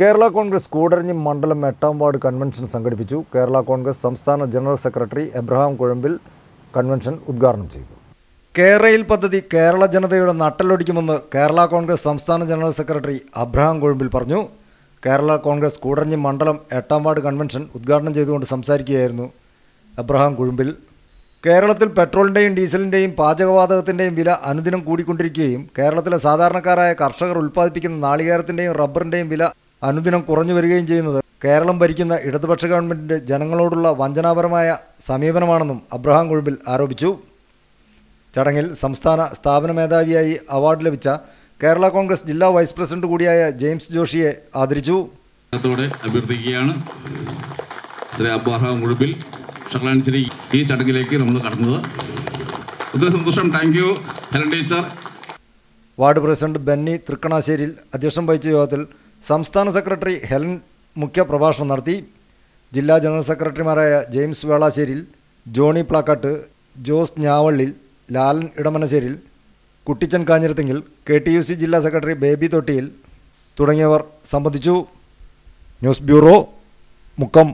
കേരള കോൺഗ്രസ് കൂടരഞ്ഞി മണ്ഡലം എട്ടാം ward convention സംഘടിപ്പിച്ചു കേരള കോൺഗ്രസ് സംസ്ഥാന general secretary Abraham Kuzhampil convention ഉദ്ഘാടനം ചെയ്തു കേരളയിൽ പദ്ധതി കേരള ജനതയുടെ നട്ടലൊടിക്കുമെന്ന് കേരള കോൺഗ്രസ് സംസ്ഥാന ജനറൽ സെക്രട്ടറി അബ്രഹാം കുഴമ്പിൽ പറഞ്ഞു കേരള കോൺഗ്രസ് കൂടരഞ്ഞി മണ്ഡലം എട്ടാം വാർഡ് കൺവെൻഷൻ ഉദ്ഘാടനം ചെയ്തുകൊണ്ട് സംസാരിക്കുകയായിരുന്നു അബ്രഹാം കുഴുമ്പിൽ കേരളത്തിൽ പെട്രോളിൻ്റെയും ഡീസലിൻ്റെയും പാചകവാതകത്തിൻ്റെയും വില അനുദിനം കൂടിക്കൊണ്ടിരിക്കുകയും കേരളത്തിലെ സാധാരണക്കാരായ കർഷകർ ഉൽപ്പാദിപ്പിക്കുന്ന നാളികേരത്തിൻ്റെയും റബ്ബറിൻ്റെയും വില അനുദിനം കുറഞ്ഞു വരികയും ചെയ്യുന്നത് കേരളം ഭരിക്കുന്ന ഇടതുപക്ഷ ഗവൺമെന്റിന്റെ ജനങ്ങളോടുള്ള വഞ്ചനാപരമായ സമീപനമാണെന്നും അബ്രഹാം കുഴുബിൽ ആരോപിച്ചു ചടങ്ങിൽ സംസ്ഥാന സ്ഥാപന മേധാവിയായി അവാർഡ് ലഭിച്ച കേരള കോൺഗ്രസ് ജില്ലാ വൈസ് പ്രസിഡന്റ് കൂടിയായ ജെയിംസ് ജോഷിയെ ആദരിച്ചു അഭ്യർത്ഥിക്കുകയാണ് ശ്രീ അബ്രഹാം മുഴുപ്പിൽ ഷക്ലാൻസിരി ഈ ചടങ്ങിലേക്ക് നമ്മൾ കടന്നത് ഒത്തിരി സന്തോഷം thank you hello teacher ward president Benny തൃക്കണാശ്ശേരിയിൽ അധ്യക്ഷം വഹിച്ച യോഗത്തിൽ സംസ്ഥാന സെക്രട്ടറി ഹെലൻ മുഖ്യപ്രഭാഷണം നടത്തി ജില്ലാ ജനറൽ സെക്രട്ടറിമാരായ James Velasseril Johny Plakkattu Jose Njavallil Lalan Edamanasseril Kuttichan Kanjirathinkal K T U C ജില്ലാ സെക്രട്ടറി ബേബി തൊട്ടിയിൽ തുടങ്ങിയവർ സംബന്ധിച്ചു ന്യൂസ് ബ്യൂറോ മുക്കം